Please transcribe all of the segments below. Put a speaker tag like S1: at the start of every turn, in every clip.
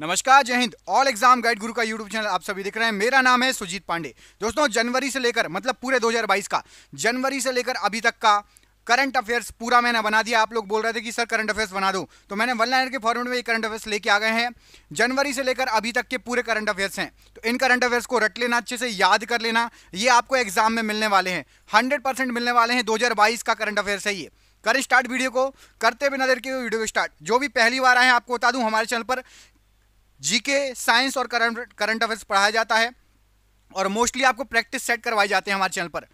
S1: नमस्कार जय Hind all exam guide गुरु का यूट्यूब चैनल आप सभी देख रहे हैं मेरा नाम है सुजीत पांडे दोस्तों जनवरी से लेकर मतलब पूरे 2022 का जनवरी से लेकर अभी तक का करंट अफेयर्स पूरा मैंने बना दिया आप लोग बोल रहे थे कि सर करंट अफेयर्स बना दो तो मैंने वन लाइनर के फॉर्मेट में ये करंट अफेयर्स लेके आ गए हैं जनवरी से लेकर अभी तक के पूरे करंट अफेयर्स हैं तो इन करंट अफेयर्स को रट लेना अच्छे से याद कर लेना ये आपको एग्जाम में मिलने वाले हैं हंड्रेड मिलने वाले हैं दो का करंट अफेयर्स है ये करें स्टार्ट वीडियो को करते बिना देर के वीडियो को स्टार्ट जो भी पहली बार आए हैं आपको बता दूं हमारे चैनल पर जीके साइंस और करंट करंट अफेयर्स पढ़ाया जाता है और मोस्टली आपको प्रैक्टिस सेट करवाए जाते हैं हमारे चैनल पर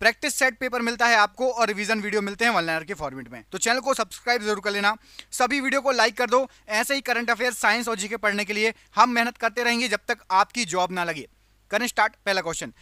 S1: प्रैक्टिस सेट पेपर मिलता है आपको और रिवीजन वीडियो मिलते हैं वनलाइनर के फॉर्मेट में तो चैनल को सब्सक्राइब जरूर कर लेना सभी वीडियो को लाइक कर दो ऐसे ही करंट अफेयर साइंस और जीके पढ़ने के लिए हम मेहनत करते रहेंगे जब तक आपकी जॉब ना लगे करें स्टार्ट पहला क्वेश्चन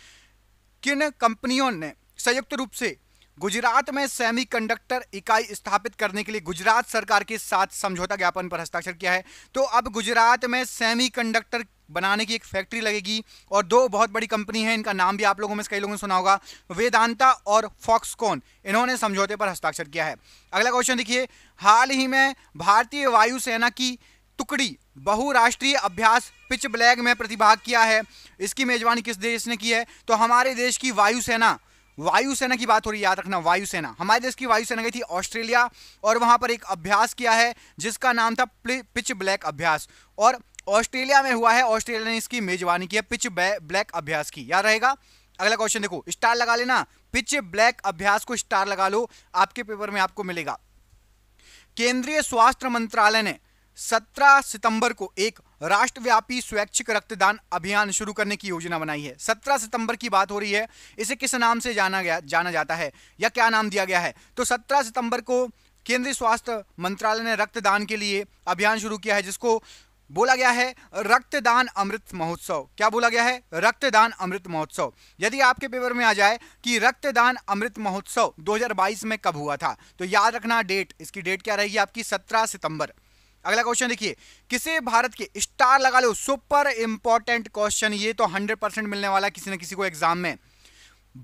S1: किन कंपनियों ने संयुक्त रूप से गुजरात में सेमीकंडक्टर इकाई स्थापित करने के लिए गुजरात सरकार के साथ समझौता ज्ञापन पर हस्ताक्षर किया है तो अब गुजरात में सेमीकंडक्टर बनाने की एक फैक्ट्री लगेगी और दो बहुत बड़ी कंपनी है इनका नाम भी आप लोगों में से कई लोगों ने सुना होगा वेदांता और फॉक्सकॉन इन्होंने समझौते पर हस्ताक्षर किया है अगला क्वेश्चन देखिए हाल ही में भारतीय वायुसेना की टुकड़ी बहुराष्ट्रीय अभ्यास पिच ब्लैक में प्रतिभाग किया है इसकी मेजबानी किस देश ने की है तो हमारे देश की वायुसेना वायुसेना की बात हो रही है याद रखना वायुसेना हमारे देश की वायुसेना गई थी ऑस्ट्रेलिया और वहां पर एक अभ्यास किया है जिसका नाम था पिच ब्लैक अभ्यास और ऑस्ट्रेलिया में हुआ है ऑस्ट्रेलिया ने इसकी मेजबानी की है पिच ब्लैक अभ्यास की याद रहेगा अगला क्वेश्चन देखो स्टार लगा लेना पिच ब्लैक अभ्यास को स्टार लगा लो आपके पेपर में आपको मिलेगा केंद्रीय स्वास्थ्य मंत्रालय ने 17 सितंबर को एक राष्ट्रव्यापी स्वैच्छिक रक्तदान अभियान शुरू करने की योजना बनाई है 17 सितंबर की बात हो रही है इसे किस नाम से जाना गया जाना जाता है या क्या नाम दिया गया है तो 17 सितंबर को केंद्रीय स्वास्थ्य मंत्रालय ने रक्तदान के लिए अभियान शुरू किया है जिसको बोला गया है रक्तदान अमृत महोत्सव क्या बोला गया है रक्तदान अमृत महोत्सव यदि आपके पेपर में आ जाए कि रक्तदान अमृत महोत्सव 2022 में कब हुआ था तो याद रखना डेट इसकी डेट क्या रहेगी आपकी 17 सितंबर अगला क्वेश्चन देखिए किसे भारत के स्टार लगा लो सुपर इंपॉर्टेंट क्वेश्चन ये तो 100 परसेंट मिलने वाला किसी न किसी को एग्जाम में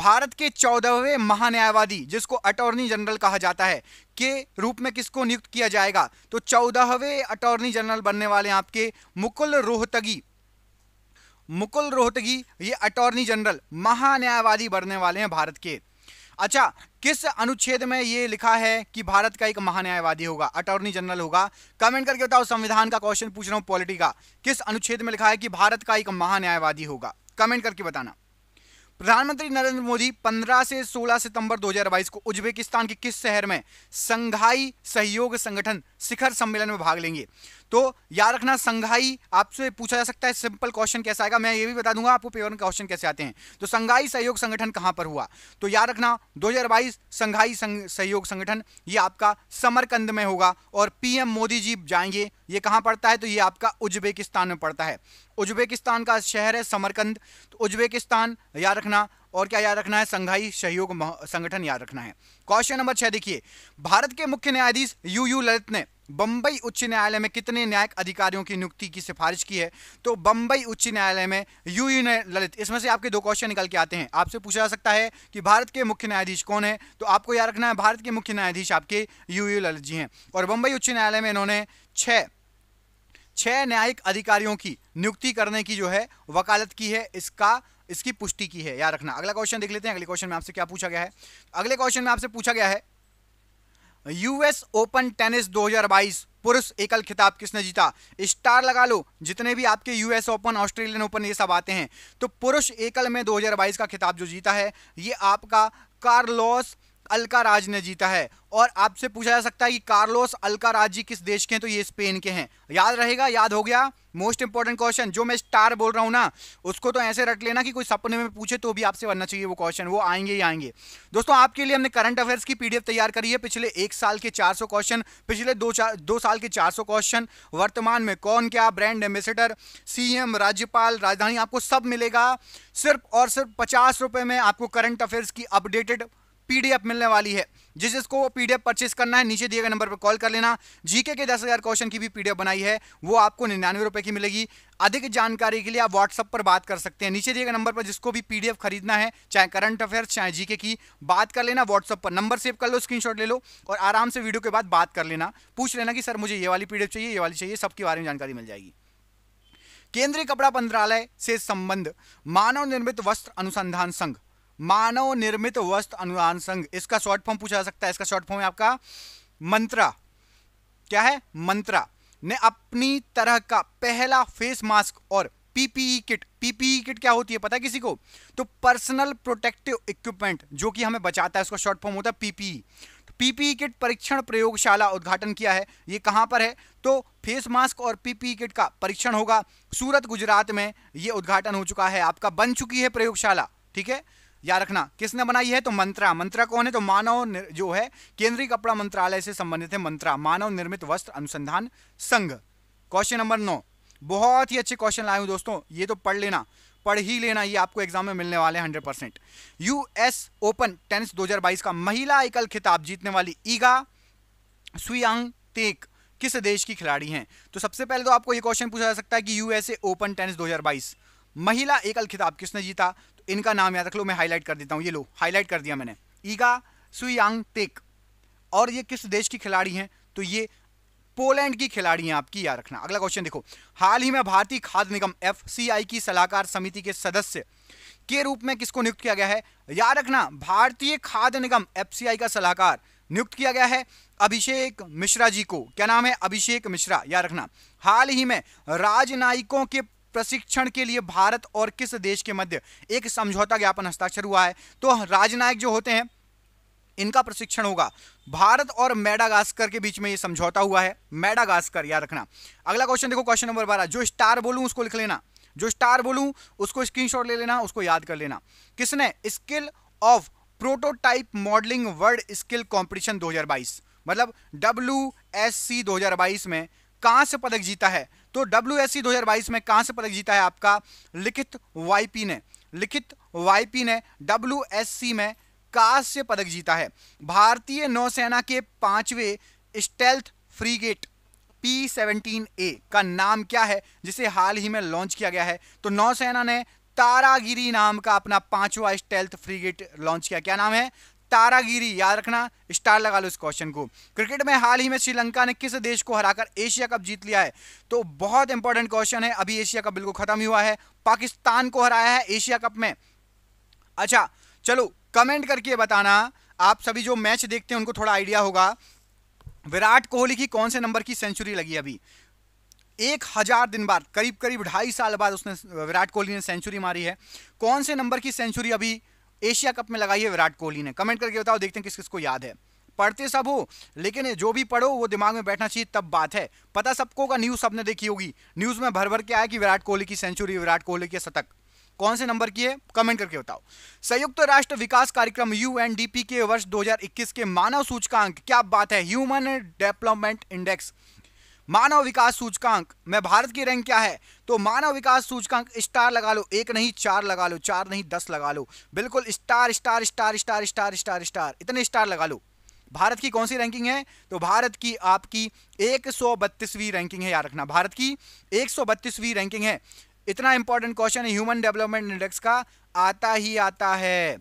S1: भारत के चौदहवें महान्यायवादी जिसको अटॉर्नी जनरल कहा जाता है के रूप में किसको नियुक्त किया जाएगा तो चौदहवें अटॉर्नी जनरल बनने वाले आपके मुकुल रोहतगी मुकुल रोहतगी ये अटॉर्नी जनरल महान्यायवादी बनने वाले हैं भारत के अच्छा किस अनुच्छेद में ये लिखा है कि भारत का एक महान्यायवादी होगा अटॉर्नी जनरल होगा कमेंट करके बताओ संविधान का क्वेश्चन पूछ रहा हूँ पॉलिटी का किस अनुच्छेद में लिखा है कि भारत का एक महान्यायवादी होगा कमेंट करके बताना प्रधानमंत्री नरेंद्र मोदी 15 से 16 सितंबर 2022 को उज्बेकिस्तान के किस शहर में संघाई सहयोग संगठन शिखर सम्मेलन में भाग लेंगे तो याद रखना संघाई आपसे पूछा जा सकता है सिंपल क्वेश्चन कैसा आएगा मैं ये भी बता दूंगा आपको पेपर क्वेश्चन कैसे आते हैं तो संघाई सहयोग संगठन कहां पर हुआ तो याद रखना दो संघाई सहयोग संगठन ये आपका समरकंद में होगा और पीएम मोदी जी जाएंगे ये कहां पड़ता है तो ये आपका उज्बेकिस्तान में पड़ता है उज्बेकिस्तान का शहर है समरकंद तो उज्बेकिस्तान याद रखना और क्या याद रखना है संघाई सहयोग संगठन याद रखना है क्वेश्चन नंबर छह देखिए भारत के मुख्य न्यायाधीश यू यू ललित ने बंबई उच्च न्यायालय में कितने न्यायिक अधिकारियों की नियुक्ति की सिफारिश की है तो बंबई उच्च न्यायालय में यू यू ललित इसमें से आपके दो क्वेश्चन निकल के आते हैं आपसे पूछा जा सकता है कि भारत के मुख्य न्यायाधीश कौन है तो आपको याद रखना है भारत के मुख्य न्यायाधीश आपके यू यू ललित जी हैं और बंबई उच्च न्यायालय में इन्होंने छः छह न्यायिक अधिकारियों की नियुक्ति करने की जो है वकालत की है इसका इसकी पुष्टि की है याद रखना अगला क्वेश्चन देख लेते हैं अगले क्वेश्चन में आपसे क्या पूछा गया है अगले क्वेश्चन में आपसे पूछा गया है यूएस ओपन टेनिस 2022 पुरुष एकल खिताब किसने जीता स्टार लगा लो जितने भी आपके यूएस ओपन ऑस्ट्रेलियन ओपन ये सब आते हैं तो पुरुष एकल में 2022 का खिताब जो जीता है ये आपका कार्लोस अलकाराज ने जीता है और आपसे पूछा जा सकता है कि कार्लोस अलकाराज जी किस देश के हैं तो ये स्पेन के हैं याद रहेगा याद हो गया मोस्ट इंपॉर्टेंट क्वेश्चन जो मैं स्टार बोल रहा हूँ ना उसको तो ऐसे रट लेना कि कोई सपने में पूछे तो भी आपसे बनना चाहिए वो क्वेश्चन वो आएंगे ही आएंगे दोस्तों आपके लिए हमने करंट अफेयर्स की पीडीएफ तैयार करी है पिछले एक साल के 400 क्वेश्चन पिछले दो चार दो साल के 400 क्वेश्चन वर्तमान में कौन क्या ब्रांड एम्बेसडर सी राज्यपाल राजधानी आपको सब मिलेगा सिर्फ और सिर्फ पचास में आपको करंट अफेयर्स की अपडेटेड पीडीएफ मिलने वाली है जिस जिसको वो पीडीएफ परचेस करना है नीचे दिए गए नंबर पर कॉल कर लेना जीके के दस हज़ार क्वेश्चन की भी पीडीएफ बनाई है वो आपको निन्यानवे रुपये की मिलेगी अधिक जानकारी के लिए आप व्हाट्सअप पर बात कर सकते हैं नीचे दिए गए नंबर पर जिसको भी पीडीएफ खरीदना है चाहे करंट अफेयर्स चाहे जीके की बात कर लेना व्हाट्सअप पर नंबर सेव कर लो स्क्रीन ले लो और आराम से वीडियो के बाद बात कर लेना पूछ लेना कि सर मुझे ये वाली पी चाहिए ये वाली चाहिए सबके बारे में जानकारी मिल जाएगी केंद्रीय कपड़ा मंत्रालय से संबंध मानव निर्मित वस्त्र अनुसंधान संघ मानव निर्मित वस्त्र अनुदान संघ इसका शॉर्ट फॉर्म पूछा जा सकता है इसका शॉर्ट फॉर्म है आपका मंत्रा क्या है मंत्रा ने अपनी तरह का पहला फेस मास्क और पीपीई किट पीपीई किट क्या होती है पता है किसी को तो पर्सनल प्रोटेक्टिव इक्विपमेंट जो कि हमें बचाता है उसका शॉर्ट फॉर्म होता है पीपीई पीपीई किट परीक्षण प्रयोगशाला उद्घाटन किया है ये कहां पर है तो फेस मास्क और पीपीई किट e का परीक्षण होगा सूरत गुजरात में ये उद्घाटन हो चुका है आपका बन चुकी है प्रयोगशाला ठीक है याद रखना किसने बनाई है तो मंत्रा मंत्रा कौन है तो मानव जो है केंद्रीय कपड़ा मंत्रालय से संबंधित है मंत्रा मानव निर्मित वस्त्र अनुसंधान संघ क्वेश्चन नंबर नौ बहुत ही अच्छे क्वेश्चन लाए हूँ दोस्तों ये तो पढ़ लेना पढ़ ही लेना ये आपको एग्जाम में मिलने वाले hundred percent US open tennis दो का महिला एकल खिताब जीतने वाली ईगा सुयांग तेक किस देश की खिलाड़ी हैं तो सबसे पहले तो आपको ये क्वेश्चन पूछा जा सकता है कि यूएसए ओपन टेनिस 2022 महिला एकल खिताब किसने जीता इनका नाम याद रख लो मैं हाईलाइट कर देता हूँ ये लो हाईलाइट कर दिया मैंने ईगा सुयांग टेक और ये किस देश की खिलाड़ी हैं तो ये पोलैंड की खिलाड़ी हैं आपकी याद रखना अगला क्वेश्चन देखो हाल ही में भारतीय खाद्य निगम एफ की सलाहकार समिति के सदस्य के रूप में किसको नियुक्त किया गया है याद रखना भारतीय खाद्य निगम एफ का सलाहकार नियुक्त किया गया है अभिषेक मिश्रा जी को क्या नाम है अभिषेक मिश्रा याद रखना हाल ही में राजनयिकों के प्रशिक्षण के लिए भारत और किस देश के मध्य एक समझौता ज्ञापन हस्ताक्षर हुआ है तो राजनायक जो होते हैं इनका प्रशिक्षण होगा भारत और मेडागास्कर के बीच में ये समझौता हुआ है मेडागास्कर याद रखना अगला क्वेश्चन देखो क्वेश्चन नंबर बारह जो स्टार बोलूं उसको लिख लेना जो स्टार बोलूं उसको स्क्रीनशॉट ले लेना उसको याद कर लेना किसने skill of prototype modelling world skill competition दो मतलब डब्ल्यू एस सी में कांस्य पदक जीता है तो डब्ल्यू एस e दो हजार बाईस में कहा से पदक जीता है आपका लिखित वाईपी ने लिखित वाईपी ने डब्ल्यू e में कांस्य पदक जीता है भारतीय नौसेना के पांचवे stealth frigate P seventeen A का नाम क्या है जिसे हाल ही में लॉन्च किया गया है तो नौसेना ने तारागिरी नाम का अपना पांचवा स्टेल्थ फ्रीगेट लॉन्च किया क्या नाम है तारागिरी याद रखना स्टार लगा लो इस क्वेश्चन को क्रिकेट में हाल ही में श्रीलंका ने किस देश को हराकर एशिया कप जीत लिया है तो बहुत इंपॉर्टेंट क्वेश्चन है अभी एशिया कप बिल्कुल खत्म ही हुआ है पाकिस्तान को हराया है एशिया कप में अच्छा चलो कमेंट करके बताना आप सभी जो मैच देखते हैं उनको थोड़ा आइडिया होगा विराट कोहली की कौन से नंबर की सेंचुरी लगी अभी एक हजार दिन बाद करीब करीब ढाई साल बाद उसने विराट कोहली ने सेंचुरी मारी है कौन से नंबर की सेंचुरी अभी एशिया कप में लगाई है विराट कोहली ने कमेंट करके बताओ देखते हैं किस किस को याद है पढ़ते सब हो लेकिन जो भी पढ़ो वो दिमाग में बैठना चाहिए तब बात है पता सबको का न्यूज़ सबने देखी होगी न्यूज़ में भर भर के आया कि विराट कोहली की सेंचुरी विराट कोहली के शतक कौन से नंबर की है कमेंट करके बताओ संयुक्त राष्ट्र विकास कार्यक्रम यूएनडीपी के वर्ष 2021 के मानव सूचकांक क्या बात है ह्यूमन डेवलपमेंट इंडेक्स मानव विकास सूचकांक में भारत की रैंक क्या है तो मानव विकास सूचकांक स्टार लगा लो एक नहीं चार लगा लो चार नहीं दस लगा लो बिल्कुल star star star star star star star इतने स्टार लगा लो भारत की कौन सी रैंकिंग है तो भारत की आपकी एक रैंकिंग है याद रखना भारत की एक रैंकिंग है इतना important question human development index का आता ही आता है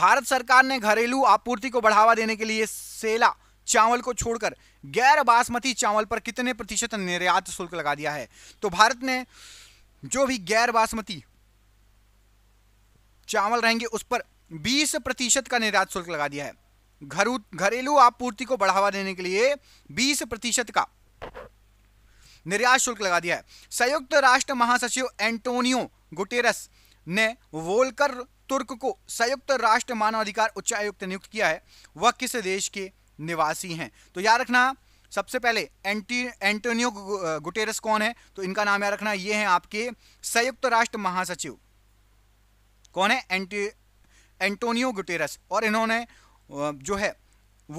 S1: भारत सरकार ने घरेलू आपूर्ति को बढ़ावा देने के लिए सेला चावल को छोड़कर गैर बासमती चावल पर कितने प्रतिशत निर्यात शुल्क लगा दिया है तो भारत ने जो भी गैर बासमती चावल रहेंगे उस पर 20 प्रतिशत का निर्यात शुल्क लगा दिया है घरू घरेलू आपूर्ति को बढ़ावा देने के लिए 20 प्रतिशत का निर्यात शुल्क लगा दिया है संयुक्त राष्ट्र महासचिव एंटोनियो गुटेरस ने वोलकर तुर्क को संयुक्त राष्ट्र मानवाधिकार उच्चायुक्त नियुक्त किया है वह किस देश के निवासी हैं तो याद रखना सबसे पहले एंटी एंटोनियो गुटेरस कौन है तो इनका नाम याद रखना ये हैं आपके संयुक्त राष्ट्र महासचिव कौन है एंटी एंटोनियो गुटेरस और इन्होंने जो है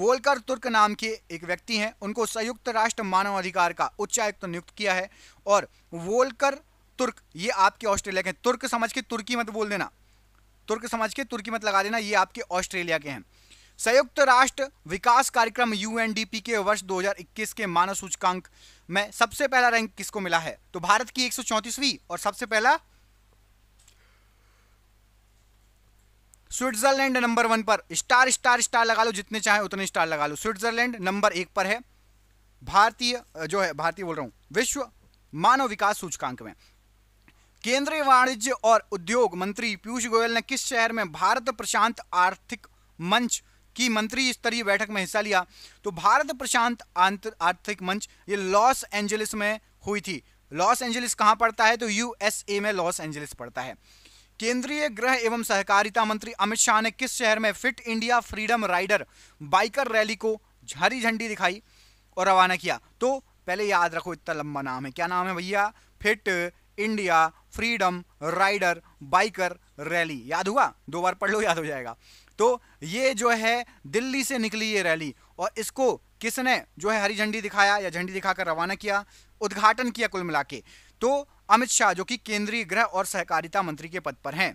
S1: वोलकर तुर्क नाम के एक व्यक्ति हैं उनको संयुक्त राष्ट्र मानवाधिकार का उच्चायुक्त नियुक्त किया है और वोलकर तुर्क ये आपके ऑस्ट्रेलिया के तुर्क समझ के तुर्की मत बोल देना तुर्क समझ के तुर्की मत लगा देना ये आपके ऑस्ट्रेलिया के हैं संयुक्त राष्ट्र विकास कार्यक्रम यूएनडीपी के वर्ष 2021 के मानव सूचकांक में सबसे पहला रैंक किसको मिला है तो भारत की एक और सबसे पहला स्विट्जरलैंड नंबर वन पर स्टार स्टार स्टार लगा लो जितने चाहे उतने स्टार लगा लो स्विट्जरलैंड नंबर एक पर है भारतीय जो है भारतीय बोल रहा हूं विश्व मानव विकास सूचकांक में केंद्रीय वाणिज्य और उद्योग मंत्री पीयूष गोयल ने किस शहर में भारत प्रशांत आर्थिक मंच की मंत्री स्तरीय बैठक में हिस्सा लिया तो भारत प्रशांत आर्थिक मंच ये लॉस एंजलिस में हुई थी लॉस एंजलिस कहाँ पड़ता है तो यूएसए में लॉस एंजलिस पड़ता है केंद्रीय गृह एवं सहकारिता मंत्री अमित शाह ने किस शहर में fit India freedom rider biker rally को हरी झंडी दिखाई और रवाना किया तो पहले याद रखो इतना लंबा नाम है क्या नाम है भैया fit India freedom rider biker rally याद हुआ दो बार पढ़ लो याद हो जाएगा तो ये जो है दिल्ली से निकली ये रैली और इसको किसने जो है हरी झंडी दिखाया या झंडी दिखाकर रवाना किया उद्घाटन किया कुल मिला के तो अमित शाह जो कि केंद्रीय गृह और सहकारिता मंत्री के पद पर हैं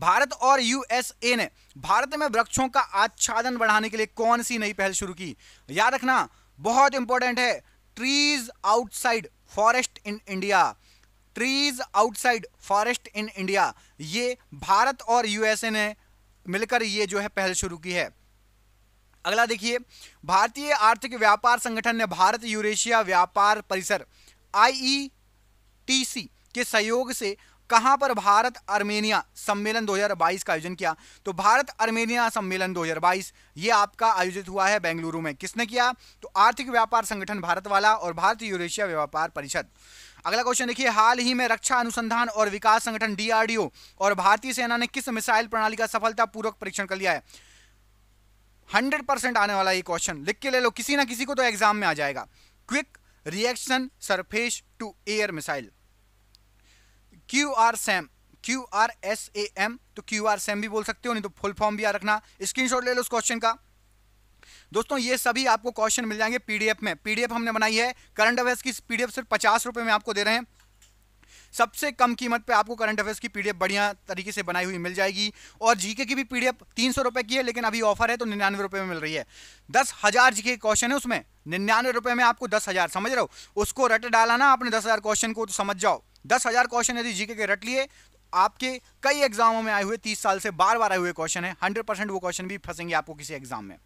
S1: भारत और यूएसए ने भारत में वृक्षों का आच्छादन बढ़ाने के लिए कौन सी नई पहल शुरू की याद रखना बहुत इंपॉर्टेंट है trees outside forest in India trees outside forest in India ये भारत और यूएसए ने मिलकर ये जो है पहल शुरू की है अगला देखिए भारतीय आर्थिक व्यापार संगठन ने भारत यूरेशिया व्यापार परिसर आईईटीसी e के सहयोग से कहां पर भारत आर्मेनिया सम्मेलन 2022 का आयोजन किया तो भारत आर्मेनिया सम्मेलन 2022 ये आपका आयोजित हुआ है बेंगलुरु में किसने किया तो आर्थिक व्यापार संगठन भारत वाला और भारत यूरेशिया व्यापार परिषद अगला क्वेश्चन देखिए हाल ही में रक्षा अनुसंधान और विकास संगठन डीआरडीओ और भारतीय सेना ने किस मिसाइल प्रणाली का सफलतापूर्वक परीक्षण कर लिया है हंड्रेड परसेंट आने वाला ये क्वेश्चन लिख के ले लो किसी ना किसी को तो एग्जाम में आ जाएगा quick reaction surface to air missile Q R SAM Q R S A M तो क्यू आर सैम भी बोल सकते हो नहीं तो फुल फॉर्म भी आ रखना स्क्रीनशॉट ले लो उस क्वेश्चन का दोस्तों ये सभी आपको क्वेश्चन मिल जाएंगे पीडीएफ में पीडीएफ हमने बनाई है करंट अफेयर्स की पीडीएफ सिर्फ पचास रुपए में आपको दे रहे हैं सबसे कम कीमत पे आपको करंट अफेयर्स की पीडीएफ बढ़िया तरीके से बनाई हुई मिल जाएगी और जीके की भी पीडीएफ तीन सौ रुपए की है लेकिन अभी ऑफर है तो निन्यानवे रुपए में मिल रही है दस हज़ार जीके के क्वेश्चन है उसमें निन्यानवे रुपए में आपको दस हज़ार समझ रहे हो उसको रट डाला ना आपने दस हज़ार क्वेश्चन को तो समझ जाओ दस हज़ार क्वेश्चन यदि जीके के रट लिए तो आपके कई एग्जामों में आए हुए तीस साल से बार बार आए हुए क्वेश्चन है हंड्रेड परसेंट वो क्वेश्चन भी फंसेंगे आपको किसी एग्जाम में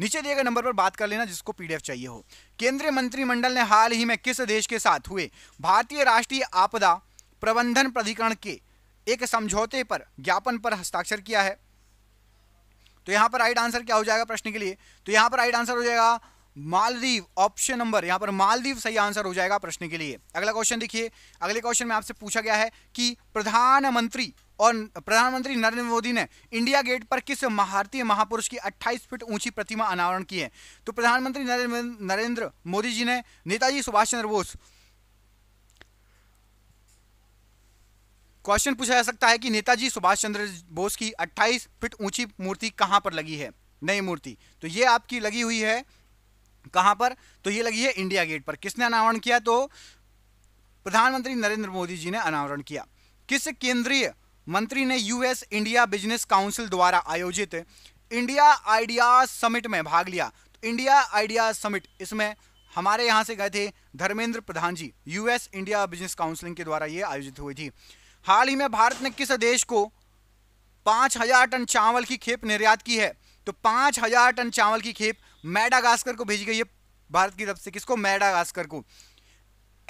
S1: नीचे दिए गए नंबर पर बात कर लेना जिसको पीडीएफ चाहिए हो केंद्रीय मंत्रिमंडल ने हाल ही में किस देश के साथ हुए भारतीय राष्ट्रीय आपदा प्रबंधन प्राधिकरण के एक समझौते पर ज्ञापन पर हस्ताक्षर किया है तो यहाँ पर राइट आंसर क्या हो जाएगा प्रश्न के लिए तो यहां पर राइट आंसर हो जाएगा मालदीव ऑप्शन नंबर यहाँ पर मालदीव सही आंसर हो जाएगा प्रश्न के लिए अगला क्वेश्चन देखिए अगले क्वेश्चन में आपसे पूछा गया है कि प्रधानमंत्री और प्रधानमंत्री नरेंद्र मोदी ने इंडिया गेट पर किस भारतीय महापुरुष की 28 फीट ऊंची प्रतिमा अनावरण की है तो प्रधानमंत्री नरेंद्र मोदी जी ने नेताजी सुभाष चंद्र बोस क्वेश्चन पूछा जा सकता है कि नेताजी सुभाष चंद्र बोस की 28 फीट ऊंची मूर्ति कहां पर लगी है नई मूर्ति तो ये आपकी लगी हुई है कहां पर तो ये लगी है इंडिया गेट पर किसने अनावरण किया तो प्रधानमंत्री नरेंद्र मोदी जी ने अनावरण किया किस केंद्रीय मंत्री ने यूएस इंडिया बिजनेस काउंसिल द्वारा आयोजित इंडिया आइडिया समिट में भाग लिया तो इंडिया आइडिया समिट इसमें हमारे यहाँ से गए थे Dharmendra Pradhan ji US India business counselling के द्वारा ये आयोजित हुई थी हाल ही में भारत ने किस देश को पाँच हजार टन चावल की खेप निर्यात की है तो पाँच हजार टन चावल की खेप मैडागास्कर को भेजी गई है भारत की तरफ से किसको मैडागास्कर को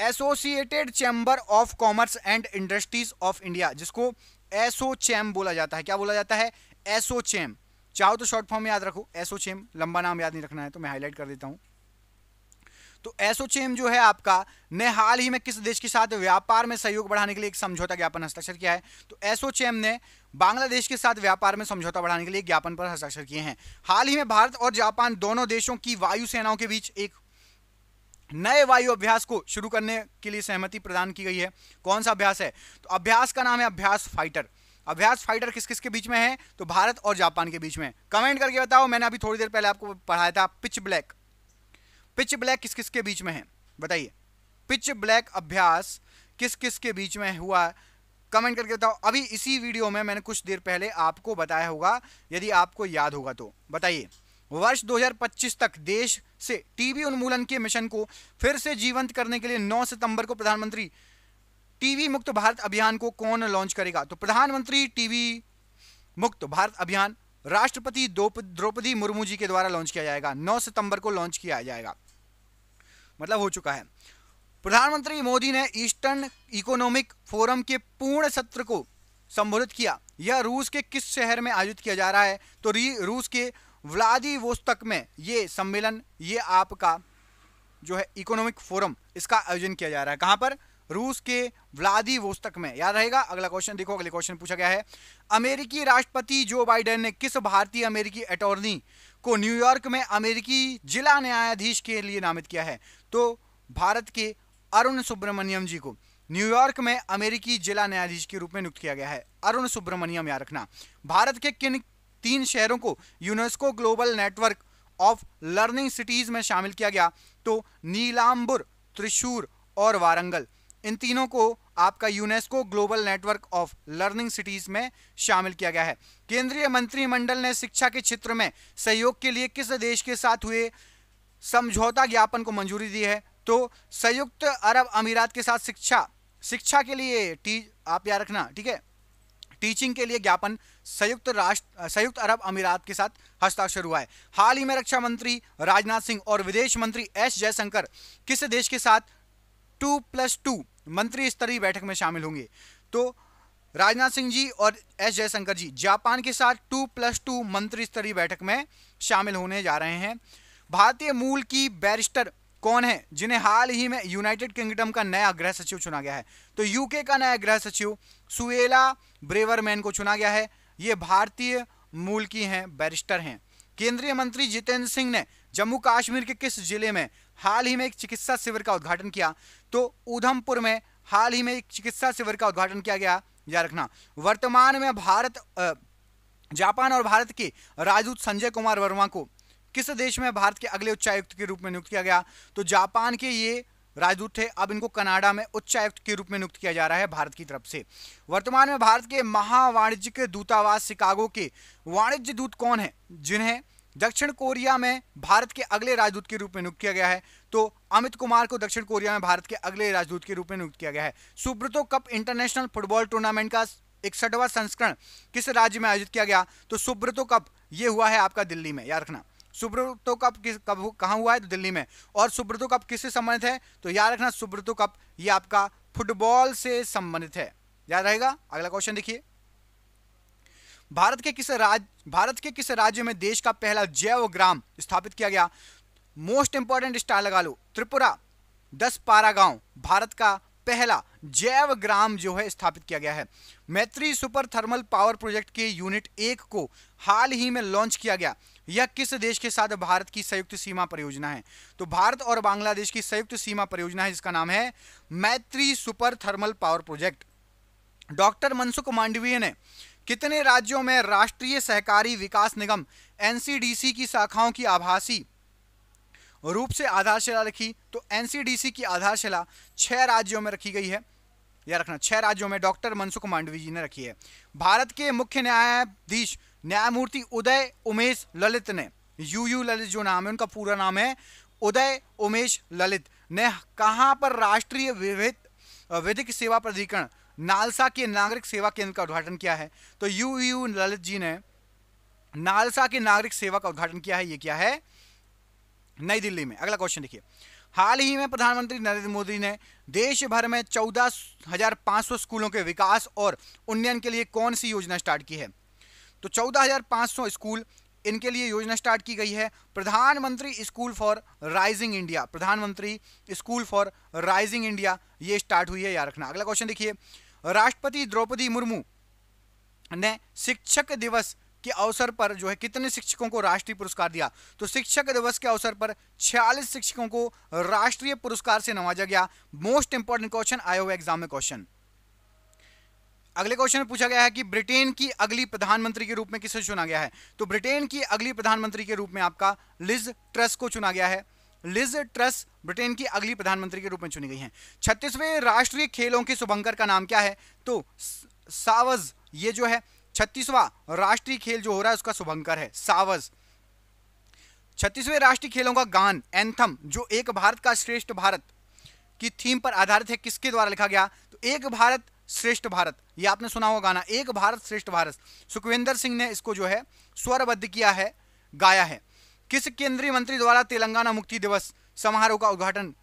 S1: associated chamber of commerce and industries of India जिसको एसोचेम बोला जाता है क्या बोला जाता है एसोचेम चाहो तो शॉर्ट फॉर्म में याद रखो एसोचेम लंबा नाम याद नहीं रखना है तो मैं हाईलाइट कर देता हूं तो एसोचेम जो है आपका ने हाल ही में किस देश के साथ व्यापार में सहयोग बढ़ाने के लिए एक समझौता ज्ञापन हस्ताक्षर किया है तो एसोचेम ने बांग्लादेश के साथ व्यापार में समझौता बढ़ाने के लिए ज्ञापन पर हस्ताक्षर किए हैं हाल ही में भारत और जापान दोनों देशों की वायुसेनाओं के बीच एक नए वायु अभ्यास को शुरू करने के लिए सहमति प्रदान की गई है कौन सा अभ्यास है तो अभ्यास का नाम है अभ्यास फाइटर अभ्यास फाइटर किस किस के बीच में है तो भारत और जापान के बीच में कमेंट करके बताओ मैंने अभी थोड़ी देर पहले आपको पढ़ाया था पिच ब्लैक पिच ब्लैक किस किस के बीच में है बताइए पिच ब्लैक अभ्यास किस किस के बीच में हुआ कमेंट करके बताओ अभी इसी वीडियो में मैंने कुछ देर पहले आपको बताया होगा यदि आपको याद होगा तो बताइए वर्ष 2025 तक देश से टीबी उन्मूलन के मिशन को फिर से जीवंत करने के लिए 9 सितंबर को प्रधानमंत्री टीबी मुक्त भारत अभियान को कौन लॉन्च करेगा तो प्रधानमंत्री टीबी मुक्त भारत अभियान राष्ट्रपति द्रौपदी मुर्मू जी के द्वारा लॉन्च किया जाएगा 9 सितंबर को लॉन्च किया जाएगा मतलब हो चुका है प्रधानमंत्री मोदी ने ईस्टर्न इकोनॉमिक फोरम के पूर्ण सत्र को संबोधित किया यह रूस के किस शहर में आयोजित किया जा रहा है तो रूस के व्लादिवोस्तक में ये सम्मेलन ये आपका जो है इकोनॉमिक फोरम इसका आयोजन किया जा रहा है कहाँ पर रूस के व्लादिवोस्तक में याद रहेगा अगला क्वेश्चन देखो अगले क्वेश्चन पूछा गया है अमेरिकी राष्ट्रपति जो बाइडेन ने किस भारतीय अमेरिकी अटॉर्नी को न्यूयॉर्क में अमेरिकी जिला न्यायाधीश के लिए नामित किया है तो भारत के अरुण सुब्रमण्यम जी को न्यूयॉर्क में अमेरिकी जिला न्यायाधीश के रूप में नियुक्त किया गया है अरुण सुब्रमण्यम याद रखना भारत के किन तीन शहरों को UNESCO global network of learning cities में शामिल किया गया तो नीलाम्बुर त्रिशूर और वारंगल इन तीनों को आपका UNESCO global network of learning cities में शामिल किया गया है केंद्रीय मंत्रिमंडल ने शिक्षा के क्षेत्र में सहयोग के लिए किस देश के साथ हुए समझौता ज्ञापन को मंजूरी दी है तो संयुक्त अरब अमीरात के साथ शिक्षा शिक्षा के लिए टी आप याद रखना ठीक है टीचिंग के लिए ज्ञापन संयुक्त राष्ट्र संयुक्त अरब अमीरात के साथ हस्ताक्षर हुआ है हाल ही में रक्षा मंत्री राजनाथ सिंह और विदेश मंत्री एस जयशंकर किस देश के साथ टू प्लस टू मंत्री स्तरीय बैठक में शामिल होंगे तो राजनाथ सिंह जी और एस जयशंकर जी जापान के साथ टू प्लस टू मंत्री स्तरीय बैठक में शामिल होने जा रहे हैं भारतीय मूल की बैरिस्टर कौन है जिन्हें हाल ही में यूनाइटेड किंगडम का नया गृह सचिव चुना गया है तो यूके का नया गृह सचिव सुएला ब्रेवरमैन को चुना गया है ये भारतीय मूल की हैं बैरिस्टर हैं केंद्रीय मंत्री जितेंद्र सिंह ने जम्मू कश्मीर के किस जिले में हाल ही में एक चिकित्सा शिविर का उद्घाटन किया तो उधमपुर में हाल ही में एक चिकित्सा शिविर का उद्घाटन किया गया याद रखना वर्तमान में भारत जापान और भारत के राजदूत संजय कुमार वर्मा को किस देश में भारत के अगले उच्चायुक्त के रूप में नियुक्त किया गया तो जापान के ये राजदूत थे अब इनको कनाडा में उच्चायुक्त के रूप में नियुक्त किया जा रहा है भारत की तरफ से वर्तमान में भारत के महावाणिज्यिक दूतावास शिकागो के वाणिज्य दूत कौन है जिन्हें दक्षिण कोरिया में भारत के अगले राजदूत के रूप में नियुक्त किया गया है तो अमित कुमार को दक्षिण कोरिया में भारत के अगले राजदूत के रूप में नियुक्त किया गया है Subroto cup international football tournament का इकसठवा संस्करण किस राज्य में आयोजित किया गया तो सुब्रतो कप ये हुआ है आपका दिल्ली में याद रखना सुब्रतो कप किस कब कहाँ हुआ है तो दिल्ली में और सुब्रतो कप किससे संबंधित है तो याद रखना सुब्रतो कप ये आपका फुटबॉल से संबंधित है याद रहेगा अगला क्वेश्चन देखिए भारत के किस राज्य भारत के किस राज्य में देश का पहला जैव ग्राम स्थापित किया गया मोस्ट इंपॉर्टेंट स्टार लगा लो त्रिपुरा दस पारा गांव भारत का पहला जैव ग्राम जो है स्थापित किया गया है Maitri super thermal power project के यूनिट एक को हाल ही में लॉन्च किया गया यह किस देश के साथ भारत की संयुक्त सीमा परियोजना है तो भारत और बांग्लादेश की संयुक्त सीमा परियोजना है जिसका नाम है Maitri super thermal power project doctor Mansukh Mandaviya ने कितने राज्यों में राष्ट्रीय सहकारी विकास निगम एनसीडीसी की शाखाओं की आभासी रूप से आधारशिला रखी तो एनसीडीसी की आधारशिला छह राज्यों में रखी गई है या रखना छह राज्यों में डॉक्टर मनसुख मांडवी जी ने रखी है भारत के मुख्य न्यायाधीश न्यायमूर्ति उदय उमेश ललित ने यू यू ललित जो नाम है उनका पूरा नाम है उदय उमेश ललित ने कहाँ पर राष्ट्रीय विविध विधिक सेवा प्राधिकरण नालसा के नागरिक सेवा केंद्र का उद्घाटन किया है तो यू यू ललित जी ने नालसा के नागरिक सेवा का उद्घाटन किया है ये क्या है नई दिल्ली में अगला क्वेश्चन देखिए हाल ही में प्रधानमंत्री नरेंद्र मोदी ने देश भर में चौदह हजार पांच सौ स्कूलों के विकास और उन्नयन के लिए कौन सी योजना स्टार्ट की है तो 14,500 स्कूल इनके लिए योजना स्टार्ट की गई है Pradhanmantri school for rising India Pradhanmantri school for rising India ये स्टार्ट हुई है याद रखना अगला क्वेश्चन देखिए राष्ट्रपति द्रौपदी मुर्मू ने शिक्षक दिवस के अवसर पर जो है कितने शिक्षकों को राष्ट्रीय पुरस्कार दिया तो शिक्षक दिवस के अवसर पर 46 शिक्षकों को राष्ट्रीय पुरस्कार से नवाजा गया मोस्ट इंपॉर्टेंट क्वेश्चन आयोग एग्जाम में क्वेश्चन अगले क्वेश्चन में पूछा गया है कि ब्रिटेन की अगली प्रधानमंत्री के रूप में किसे चुना गया है तो ब्रिटेन की अगली प्रधानमंत्री के रूप में आपका लिज ट्रस को चुना गया है लिज ट्रस ब्रिटेन की अगली प्रधानमंत्री के रूप में चुनी गई है छत्तीसवें राष्ट्रीय खेलों के शुभंकर का नाम क्या है तो सावज ये जो है छत्तीसवा राष्ट्रीय खेल जो हो रहा है उसका शुभंकर है सावज छत्तीसवें राष्ट्रीय खेलों का गान एंथम जो एक भारत का श्रेष्ठ भारत की थीम पर आधारित है किसके द्वारा लिखा गया तो एक भारत श्रेष्ठ भारत ये आपने सुना होगा गाना एक भारत श्रेष्ठ भारत सुखविंदर सिंह ने इसको जो है स्वरबद्ध किया है गाया है किस केंद्रीय मंत्री द्वारा तेलंगाना मुक्ति दिवस समारोह का उद्घाटन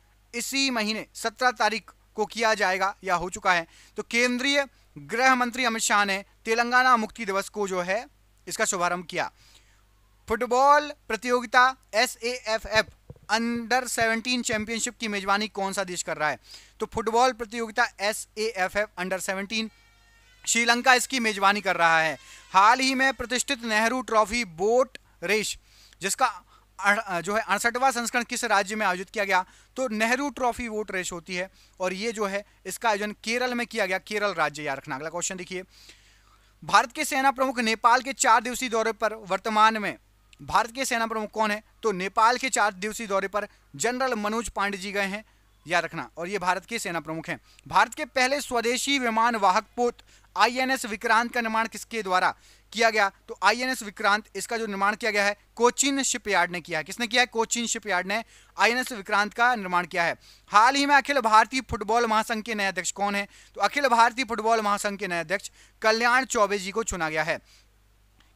S1: इसी महीने सत्रह तारीख को किया जाएगा या हो चुका है तो केंद्रीय गृह मंत्री अमित शाह ने तेलंगाना मुक्ति दिवस को जो है इसका शुभारंभ किया फुटबॉल प्रतियोगिता S A F F under 17 championship की मेजबानी कौन सा देश कर रहा है तो फुटबॉल प्रतियोगिता S A F F under 17 Sri Lanka इसकी मेजबानी कर रहा है हाल ही में प्रतिष्ठित नेहरू ट्रॉफी बोट रेस जिसका जो है अड़सठवा संस्करण किस राज्य में आयोजित किया गया तो नेहरू ट्रॉफी वोट रेस होती है और ये जो है इसका आयोजन केरल में किया गया केरल राज्य याद रखना अगला क्वेश्चन देखिए भारत के सेना प्रमुख नेपाल के चार दिवसीय दौरे पर वर्तमान में भारत के सेना प्रमुख कौन है तो नेपाल के चार दिवसीय दौरे पर जनरल मनोज पांडे जी गए हैं याद रखना और ये भारत के सेना प्रमुख हैं भारत के पहले स्वदेशी विमान वाहक पोत आईएनएस विक्रांत का निर्माण किसके द्वारा किया गया तो आईएनएस विक्रांत इसका जो निर्माण किया गया है कोचिन शिपयार्ड ने किया है किसने किया है कोचिन शिपयार्ड ने आईएनएस विक्रांत का निर्माण किया है हाल ही में अखिल भारतीय फुटबॉल महासंघ के नए अध्यक्ष कौन है तो अखिल भारतीय फुटबॉल महासंघ के नए अध्यक्ष कल्याण चौबे जी को चुना गया है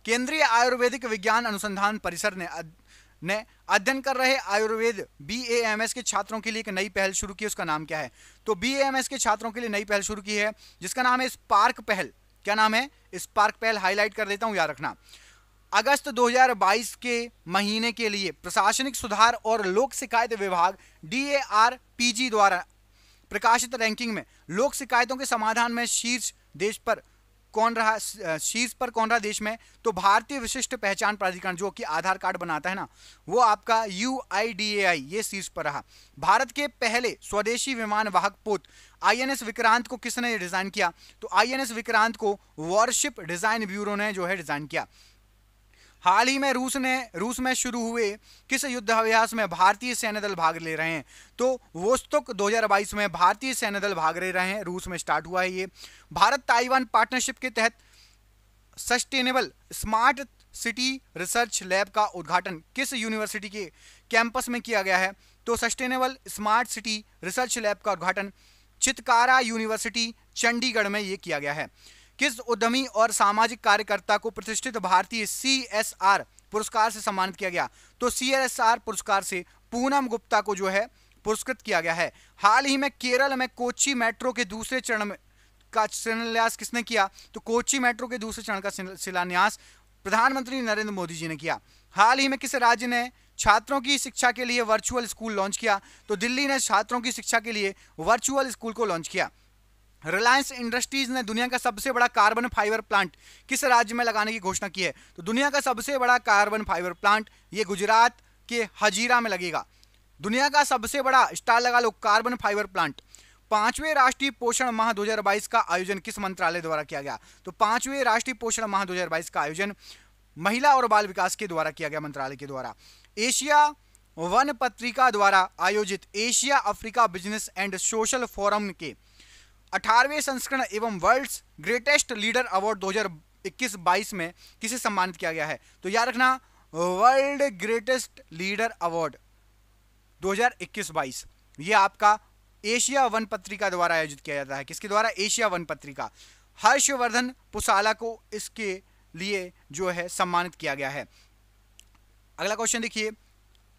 S1: केंद्रीय आयुर्वेदिक विज्ञान अनुसंधान परिसर ने ने अध्ययन कर रहे आयुर्वेद बी के छात्रों के लिए एक नई पहल शुरू की उसका नाम क्या है तो बी के छात्रों के लिए नई पहल शुरू की है जिसका नाम है स्पार्क पहल क्या नाम है स्पार्क पहल हाईलाइट कर देता हूँ याद रखना अगस्त 2022 के महीने के लिए प्रशासनिक सुधार और लोक शिकायत विभाग डी द्वारा प्रकाशित रैंकिंग में लोक शिकायतों के समाधान में शीर्ष देश पर कौन रहा शीर्ष पर कौन रहा देश में तो भारतीय विशिष्ट पहचान प्राधिकरण जो कि आधार कार्ड बनाता है ना वो आपका यू ये शीर्ष पर रहा भारत के पहले स्वदेशी विमान वाहक पोत आईएनएस विक्रांत को किसने डिजाइन किया तो आईएनएस विक्रांत को वॉरशिप डिजाइन ब्यूरो ने जो है डिजाइन किया हाल ही में रूस ने रूस में शुरू हुए किस युद्धाभ्यास में भारतीय सैन्य दल भाग ले रहे हैं तो वोस्तुक 2022 में भारतीय सैन्य दल भाग ले रहे हैं रूस में स्टार्ट हुआ है ये भारत ताइवान पार्टनरशिप के तहत sustainable smart city research lab का उद्घाटन किस यूनिवर्सिटी के कैंपस में किया गया है तो sustainable smart city research lab का उद्घाटन चितकारा यूनिवर्सिटी चंडीगढ़ में ये किया गया है किस उद्यमी और सामाजिक कार्यकर्ता को प्रतिष्ठित भारतीय सी एस आर पुरस्कार से सम्मानित किया गया तो सी एस आर पुरस्कार से पूनम गुप्ता को जो है पुरस्कृत किया गया है हाल ही में केरल में कोची मेट्रो के दूसरे चरण में का शिलान्यास किसने किया तो कोची मेट्रो के दूसरे चरण का शिलान्यास प्रधानमंत्री नरेंद्र मोदी जी ने किया हाल ही में किस राज्य ने छात्रों की शिक्षा के लिए वर्चुअल स्कूल लॉन्च किया तो दिल्ली ने छात्रों की शिक्षा के लिए वर्चुअल स्कूल को लॉन्च किया रिलायंस इंडस्ट्रीज ने दुनिया का सबसे बड़ा कार्बन फाइबर प्लांट किस राज्य में लगाने की घोषणा की है तो दुनिया का सबसे बड़ा कार्बन फाइबर प्लांट ये गुजरात के हजीरा में लगेगा दुनिया का सबसे बड़ा स्टार लगा लो कार्बन फाइबर प्लांट पांचवें राष्ट्रीय पोषण माह 2022 का आयोजन किस मंत्रालय द्वारा किया गया तो पांचवें राष्ट्रीय पोषण माह 2022 का आयोजन महिला और बाल विकास के द्वारा किया गया मंत्रालय के द्वारा एशिया वन पत्रिका द्वारा आयोजित Asia Africa business and social forum के अठारहवें संस्करण एवं वर्ल्ड्स ग्रेटेस्ट लीडर अवार्ड 2021-22 में किसे सम्मानित किया गया है तो याद रखना वर्ल्ड ग्रेटेस्ट लीडर अवार्ड 2021-22 ये आपका एशिया वन पत्रिका द्वारा आयोजित किया जाता है किसके द्वारा एशिया वन पत्रिका हर्षवर्धन पुसाला को इसके लिए जो है सम्मानित किया गया है अगला क्वेश्चन देखिए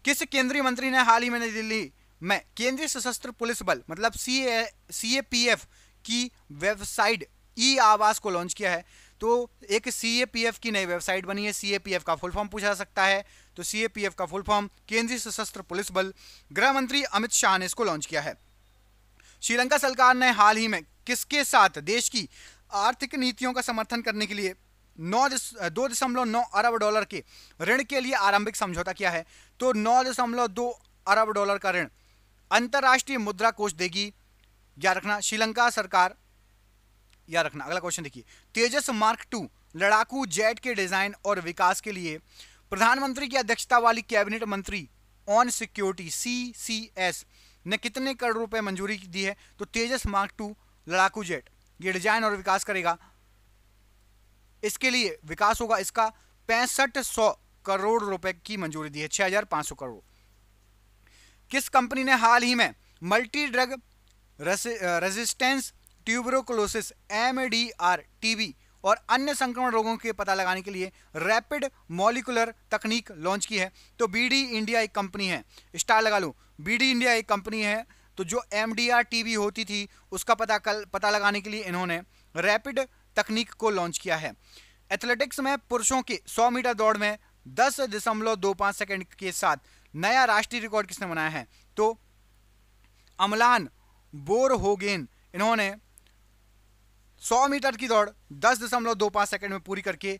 S1: किस केंद्रीय मंत्री ने हाल ही में नई दिल्ली में केंद्रीय सशस्त्र पुलिस बल मतलब C A C A P F की वेबसाइट ई आवास को लॉन्च किया है तो एक सी की नई वेबसाइट बनी है सी का फुल फॉर्म पूछा जा सकता है तो सी का फुल फॉर्म केंद्रीय सशस्त्र पुलिस बल गृह मंत्री अमित शाह ने इसको लॉन्च किया है श्रीलंका सरकार ने हाल ही में किसके साथ देश की आर्थिक नीतियों का समर्थन करने के लिए नौ दो दशमलव नौ अरब डॉलर के ऋण के लिए आरंभिक समझौता किया है तो नौ दशमलव दो अरब डॉलर का ऋण अंतर्राष्ट्रीय मुद्रा कोष देगी याद रखना श्रीलंका सरकार याद रखना अगला क्वेश्चन देखिए तेजस मार्क टू लड़ाकू जेट के डिजाइन और विकास के लिए प्रधानमंत्री की अध्यक्षता वाली कैबिनेट मंत्री on security C C S ने कितने करोड़ रुपए मंजूरी दी है तो तेजस मार्क टू लड़ाकू जेट ये डिजाइन और विकास करेगा इसके लिए विकास होगा इसका पैंसठ सौ करोड़ रुपए की मंजूरी दी है छह हजार पांच सौ करोड़ किस कंपनी ने हाल ही में multi drug resistance tuberculosis M D R TB और अन्य संक्रमण रोगों के पता लगाने के लिए रैपिड मॉलिकुलर तकनीक लॉन्च की है तो बी डी इंडिया एक कंपनी है स्टार लगा लो बी डी इंडिया एक कंपनी है तो जो एम डी आर टीबी होती थी उसका पता कल पता लगाने के लिए इन्होंने रैपिड तकनीक को लॉन्च किया है एथलेटिक्स में पुरुषों के 100 मीटर दौड़ में दस दशमलव दो पाँच सेकेंड के साथ नया राष्ट्रीय रिकॉर्ड किसने बनाया है तो अमलान बोर होगेन इन्होंने 100 मीटर की दौड़ दस दशमलव दो पाँच सेकेंड में पूरी करके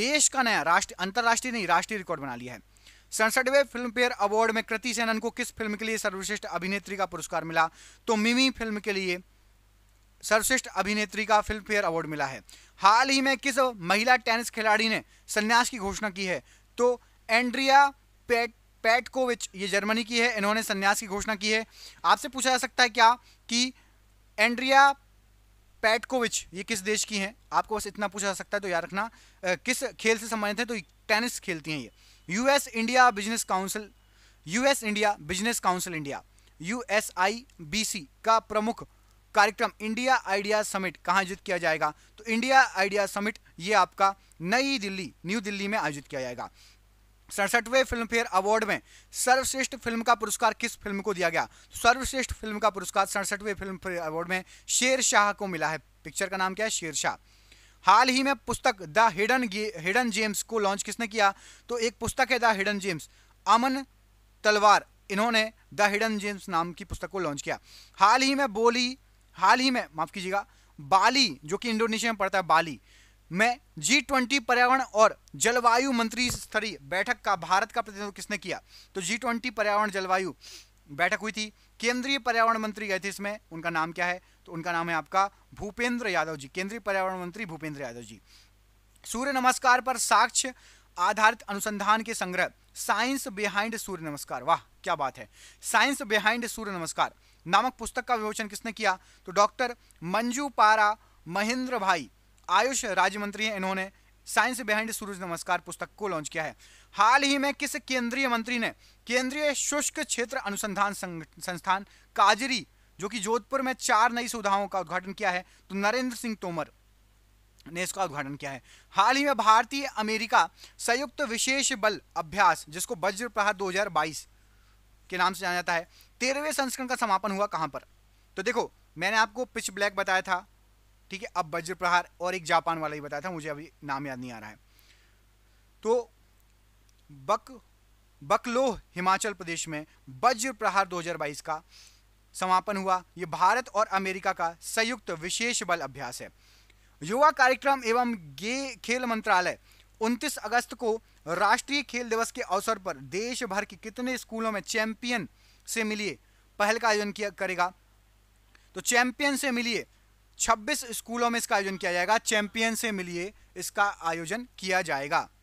S1: देश का नया राष्ट्रीय अंतर्राष्ट्रीय नहीं राष्ट्रीय रिकॉर्ड बना लिया है सड़सठवें फिल्मफेयर अवार्ड में कृति सेनन को किस फिल्म के लिए सर्वश्रेष्ठ अभिनेत्री का पुरस्कार मिला तो मिमी फिल्म के लिए सर्वश्रेष्ठ अभिनेत्री का फिल्मफेयर अवार्ड मिला है हाल ही में किस महिला टेनिस खिलाड़ी ने संन्यास की घोषणा की है तो एंड्रिया पेट पैटकोविच ये जर्मनी की है इन्होंने संन्यास की घोषणा की है आपसे पूछा जा सकता है क्या कि एंड्रिया पैटकोविच ये किस देश की हैं आपको बस इतना पूछा जा सकता है तो याद रखना किस खेल से संबंधित है तो टेनिस खेलती हैं ये US India business council US India business council India यू का प्रमुख कार्यक्रम इंडिया आइडिया समिट कहाँ आयोजित किया जाएगा तो इंडिया आइडिया समिट ये आपका नई दिल्ली न्यू दिल्ली में आयोजित किया जाएगा सड़सठवें फिल्मफेयर अवार्ड में सर्वश्रेष्ठ फिल्म का पुरस्कार किस फिल्म को दिया गया तो सर्वश्रेष्ठ फिल्म का पुरस्कार सड़सठवें फिल्मफेयर अवार्ड में शेर शाह को मिला है पिक्चर का नाम क्या है शेर शाह हाल ही में पुस्तक द हिडन हिडन जेम्स को लॉन्च किसने किया तो एक पुस्तक है द हिडन जेम्स अमन तलवार इन्होंने द हिडन जेम्स नाम की पुस्तक को लॉन्च किया हाल ही में बोली हाल ही में माफ कीजिएगा बाली जो कि इंडोनेशिया में पड़ता है बाली में जी ट्वेंटी पर्यावरण और जलवायु मंत्री स्तरीय बैठक का भारत का प्रतिनिधित्व किसने किया तो जी ट्वेंटी पर्यावरण जलवायु बैठक हुई थी केंद्रीय पर्यावरण मंत्री गए थे इसमें उनका नाम क्या है तो उनका नाम है आपका भूपेंद्र यादव जी केंद्रीय पर्यावरण मंत्री भूपेंद्र यादव जी सूर्य नमस्कार पर साक्ष्य आधारित अनुसंधान के संग्रह साइंस बिहाइंड सूर्य नमस्कार वाह क्या बात है साइंस बिहाइंड सूर्य नमस्कार नामक पुस्तक का विमोचन किसने किया तो डॉक्टर मंजू पारा महेंद्र भाई आयुष राज्य मंत्री हैं इन्होंने साइंस बिहाइंड सूरज नमस्कार पुस्तक को लॉन्च किया है हाल ही में किस केंद्रीय मंत्री ने केंद्रीय शुष्क क्षेत्र अनुसंधान संस्थान काजरी जो कि जोधपुर में चार नई सुविधाओं का उद्घाटन किया है तो नरेंद्र सिंह तोमर ने इसका उद्घाटन किया है हाल ही में भारतीय अमेरिका संयुक्त विशेष बल अभ्यास जिसको वज्र प्रहार 2022 के नाम से जाना जाता है तेरहवें संस्करण का समापन हुआ कहां पर तो देखो मैंने आपको पिच ब्लैक बताया था ठीक है अब वज्र प्रहार और एक जापान वाला ही बताया था मुझे अभी नाम याद नहीं आ रहा है तो बक बकलोह हिमाचल प्रदेश में वज्र प्रहार 2022 का समापन हुआ यह भारत और अमेरिका का संयुक्त विशेष बल अभ्यास है युवा कार्यक्रम एवं गे खेल मंत्रालय 29 अगस्त को राष्ट्रीय खेल दिवस के अवसर पर देश भर के कितने स्कूलों में चैंपियन से मिलिए पहल का आयोजन किया करेगा तो चैंपियन से मिलिए 26 स्कूलों में इसका आयोजन किया जाएगा चैंपियन से मिलिए इसका आयोजन किया जाएगा